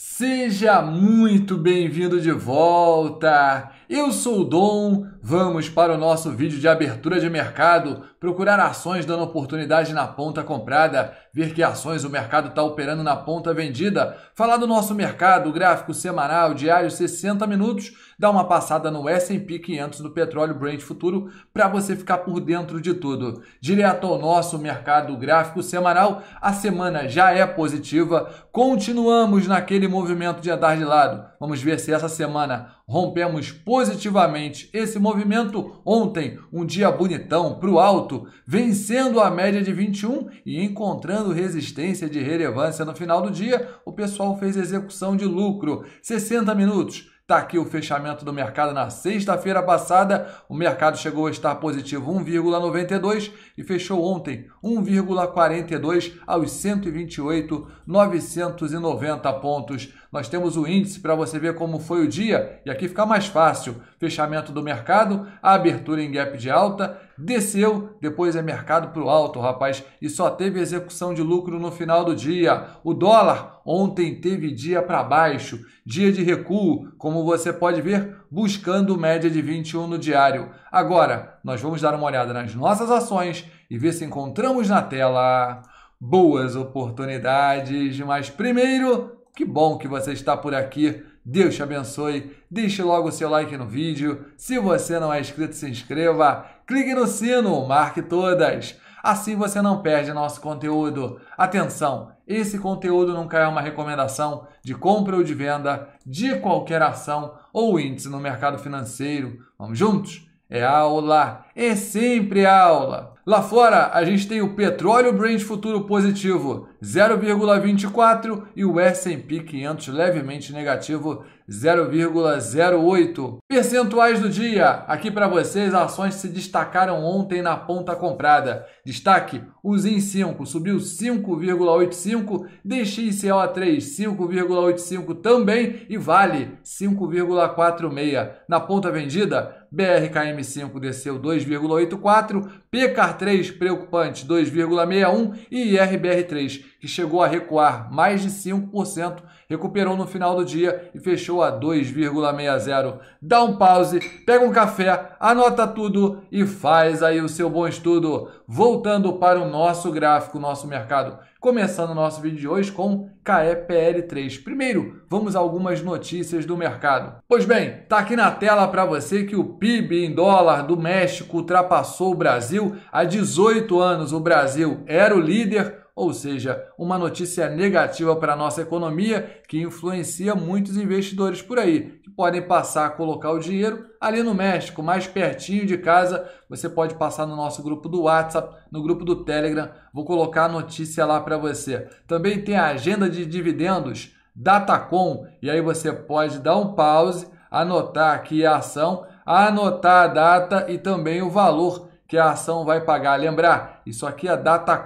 Seja muito bem-vindo de volta! Eu sou o Dom, vamos para o nosso vídeo de abertura de mercado, procurar ações dando oportunidade na ponta comprada ver que ações o mercado está operando na ponta vendida, falar do nosso mercado, gráfico semanal, diário 60 minutos, dá uma passada no S&P 500 do petróleo Brent futuro para você ficar por dentro de tudo. Direto ao nosso mercado gráfico semanal, a semana já é positiva, continuamos naquele movimento de andar de lado. Vamos ver se essa semana rompemos positivamente esse movimento. Ontem, um dia bonitão para o alto, vencendo a média de 21 e encontrando resistência de relevância no final do dia, o pessoal fez execução de lucro. 60 minutos. Tá aqui o fechamento do mercado na sexta-feira passada. O mercado chegou a estar positivo 1,92 e fechou ontem 1,42 aos 128.990 pontos. Nós temos o índice para você ver como foi o dia, e aqui fica mais fácil. Fechamento do mercado, abertura em gap de alta, desceu, depois é mercado para o alto, rapaz, e só teve execução de lucro no final do dia. O dólar ontem teve dia para baixo, dia de recuo, como você pode ver, buscando média de 21 no diário. Agora, nós vamos dar uma olhada nas nossas ações e ver se encontramos na tela boas oportunidades, mas primeiro que bom que você está por aqui. Deus te abençoe. Deixe logo o seu like no vídeo. Se você não é inscrito, se inscreva. Clique no sino, marque todas. Assim você não perde nosso conteúdo. Atenção, esse conteúdo nunca é uma recomendação de compra ou de venda de qualquer ação ou índice no mercado financeiro. Vamos juntos? É aula é sempre aula. Lá fora, a gente tem o petróleo Brent futuro positivo 0,24 e o S&P 500 levemente negativo 0,08. Percentuais do dia. Aqui para vocês, ações se destacaram ontem na ponta comprada. Destaque: o Zin 5 subiu 5,85, DXCO3 5,85 também e Vale 5,46. Na ponta vendida, BRKM5 desceu 2, 2,84, PECAR 3 preocupante 2,61 e IRBR3, que chegou a recuar mais de 5%, recuperou no final do dia e fechou a 2,60. Dá um pause, pega um café, anota tudo e faz aí o seu bom estudo. Voltando para o nosso gráfico, nosso mercado. Começando o nosso vídeo de hoje com KEPL3. Primeiro, vamos a algumas notícias do mercado. Pois bem, tá aqui na tela para você que o PIB em dólar do México ultrapassou o Brasil Brasil. Há 18 anos o Brasil era o líder, ou seja, uma notícia negativa para a nossa economia que influencia muitos investidores por aí, que podem passar a colocar o dinheiro ali no México, mais pertinho de casa. Você pode passar no nosso grupo do WhatsApp, no grupo do Telegram. Vou colocar a notícia lá para você. Também tem a agenda de dividendos. Datacom, e aí você pode dar um pause, anotar aqui a ação, anotar a data e também o valor que a ação vai pagar. Lembrar, isso aqui é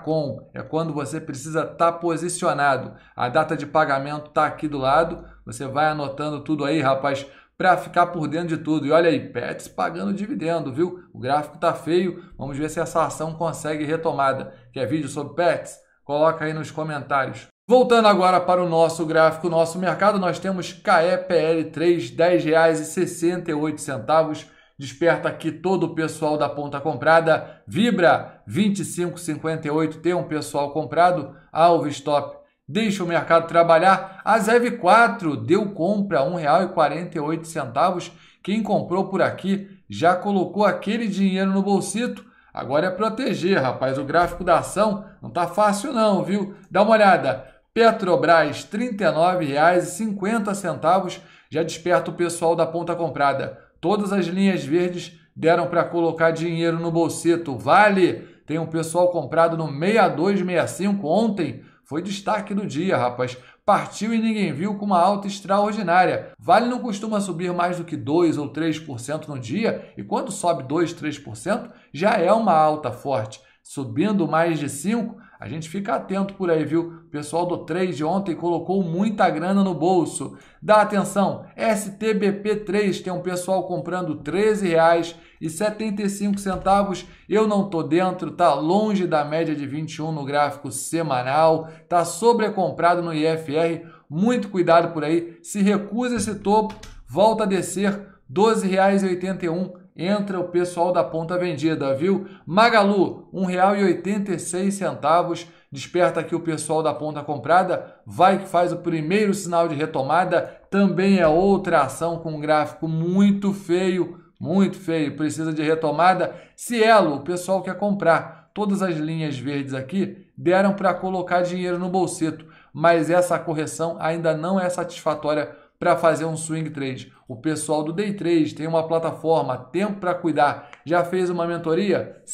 com é quando você precisa estar tá posicionado. A data de pagamento está aqui do lado, você vai anotando tudo aí, rapaz, para ficar por dentro de tudo. E olha aí, Pets pagando dividendo, viu? O gráfico está feio, vamos ver se essa ação consegue retomada. Quer vídeo sobre Pets? Coloca aí nos comentários. Voltando agora para o nosso gráfico, nosso mercado, nós temos KEPL3, R$10,68. Desperta aqui todo o pessoal da ponta comprada. Vibra 2558 tem um pessoal comprado. alvo stop deixa o mercado trabalhar. A Zev 4 deu compra R$ 1,48. Quem comprou por aqui já colocou aquele dinheiro no bolsito. Agora é proteger, rapaz. O gráfico da ação não tá fácil não, viu? Dá uma olhada. Petrobras R$ 39,50 já desperta o pessoal da ponta comprada. Todas as linhas verdes deram para colocar dinheiro no bolseto. Vale, tem um pessoal comprado no 6265 ontem. Foi destaque do dia, rapaz. Partiu e ninguém viu com uma alta extraordinária. Vale não costuma subir mais do que 2 ou 3% no dia, e quando sobe 2, 3%, já é uma alta forte. Subindo mais de 5, a gente fica atento por aí, viu? O pessoal do 3 de ontem colocou muita grana no bolso. Dá atenção, STBP3 tem um pessoal comprando R$13,75. Eu não tô dentro, tá longe da média de 21 no gráfico semanal, tá sobrecomprado no IFR. Muito cuidado por aí. Se recusa esse topo, volta a descer R$12,81 entra o pessoal da ponta vendida, viu? Magalu, R$ 1,86, desperta aqui o pessoal da ponta comprada, vai que faz o primeiro sinal de retomada, também é outra ação com um gráfico muito feio, muito feio, precisa de retomada. Cielo, o pessoal quer comprar. Todas as linhas verdes aqui deram para colocar dinheiro no bolseto, mas essa correção ainda não é satisfatória para fazer um swing trade. O pessoal do Day Trade tem uma plataforma, tempo para cuidar. Já fez uma mentoria? R$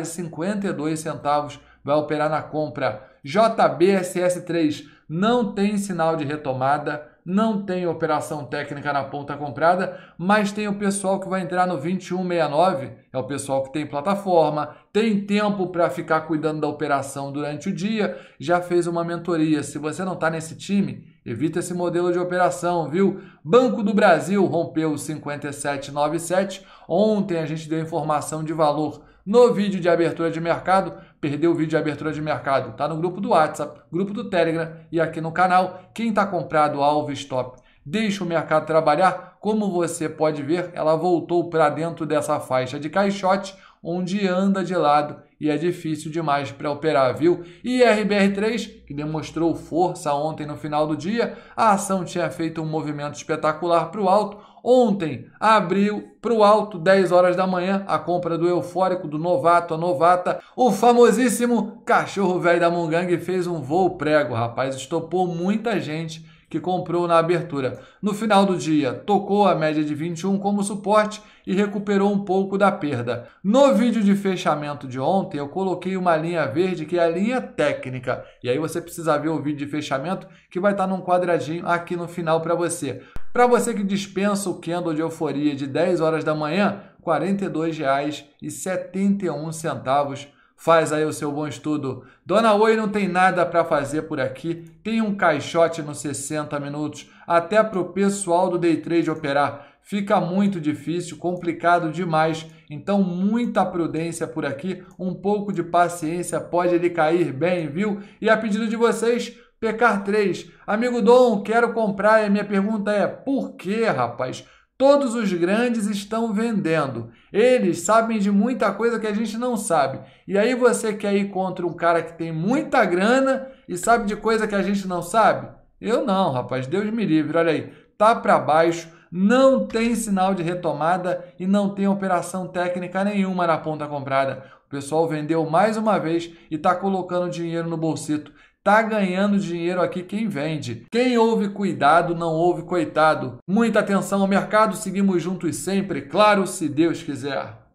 5,52 vai operar na compra. JBSS3 não tem sinal de retomada, não tem operação técnica na ponta comprada, mas tem o pessoal que vai entrar no 2169, é o pessoal que tem plataforma, tem tempo para ficar cuidando da operação durante o dia, já fez uma mentoria. Se você não está nesse time, Evita esse modelo de operação, viu? Banco do Brasil rompeu 57,97. Ontem a gente deu informação de valor no vídeo de abertura de mercado. Perdeu o vídeo de abertura de mercado? Tá no grupo do WhatsApp, grupo do Telegram e aqui no canal. Quem está comprado alvo stop, deixa o mercado trabalhar. Como você pode ver, ela voltou para dentro dessa faixa de caixote, onde anda de lado e é difícil demais para operar, viu? E RBR3, que demonstrou força ontem no final do dia, a ação tinha feito um movimento espetacular para o alto. Ontem abriu para o alto, 10 horas da manhã, a compra do eufórico, do novato, a novata. O famosíssimo cachorro velho da Mungang fez um voo prego, rapaz. Estopou muita gente que comprou na abertura. No final do dia, tocou a média de 21 como suporte e recuperou um pouco da perda. No vídeo de fechamento de ontem, eu coloquei uma linha verde que é a linha técnica. E aí você precisa ver o vídeo de fechamento que vai estar num quadradinho aqui no final para você. Para você que dispensa o candle de euforia de 10 horas da manhã, R$ 42,71 Faz aí o seu bom estudo. Dona Oi não tem nada para fazer por aqui. Tem um caixote nos 60 minutos, até para o pessoal do Day Trade operar. Fica muito difícil, complicado demais. Então, muita prudência por aqui, um pouco de paciência pode ele cair bem, viu? E a pedido de vocês, Pecar 3. Amigo Dom, quero comprar. E minha pergunta é: por que, rapaz? Todos os grandes estão vendendo. Eles sabem de muita coisa que a gente não sabe. E aí você quer ir contra um cara que tem muita grana e sabe de coisa que a gente não sabe? Eu não, rapaz. Deus me livre. Olha aí, tá para baixo, não tem sinal de retomada e não tem operação técnica nenhuma na ponta comprada. O pessoal vendeu mais uma vez e está colocando dinheiro no bolsito. Tá ganhando dinheiro aqui quem vende. Quem ouve cuidado, não ouve coitado. Muita atenção ao mercado, seguimos juntos sempre, claro, se Deus quiser.